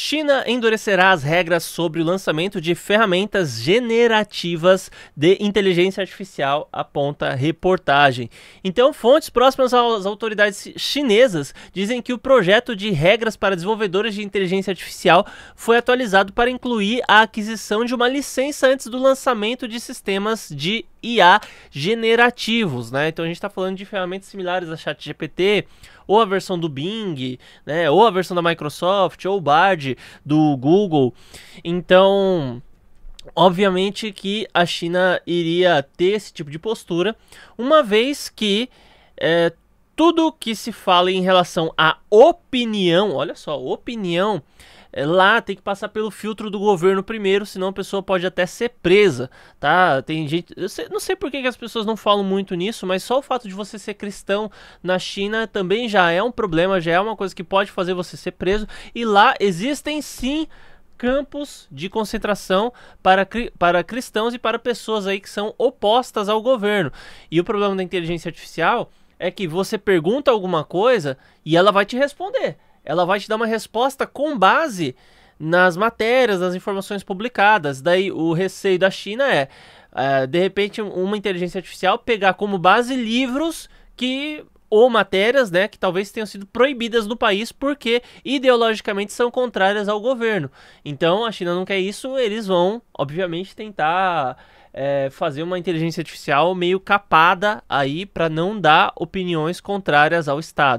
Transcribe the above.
China endurecerá as regras sobre o lançamento de ferramentas generativas de inteligência artificial, aponta reportagem. Então, fontes próximas às autoridades chinesas dizem que o projeto de regras para desenvolvedores de inteligência artificial foi atualizado para incluir a aquisição de uma licença antes do lançamento de sistemas de IA generativos, né? Então a gente está falando de ferramentas similares a ChatGPT, ou a versão do Bing, né? Ou a versão da Microsoft, ou o Bard do Google. Então, obviamente que a China iria ter esse tipo de postura, uma vez que é, tudo que se fala em relação à opinião, olha só, opinião, é, lá tem que passar pelo filtro do governo primeiro, senão a pessoa pode até ser presa, tá? Tem gente, eu sei, não sei por que, que as pessoas não falam muito nisso, mas só o fato de você ser cristão na China também já é um problema, já é uma coisa que pode fazer você ser preso e lá existem sim campos de concentração para, para cristãos e para pessoas aí que são opostas ao governo. E o problema da inteligência artificial é que você pergunta alguma coisa e ela vai te responder. Ela vai te dar uma resposta com base nas matérias, nas informações publicadas. Daí o receio da China é, uh, de repente, uma inteligência artificial pegar como base livros que ou matérias, né, que talvez tenham sido proibidas no país porque ideologicamente são contrárias ao governo. Então, a China não quer isso, eles vão, obviamente, tentar é, fazer uma inteligência artificial meio capada aí para não dar opiniões contrárias ao Estado.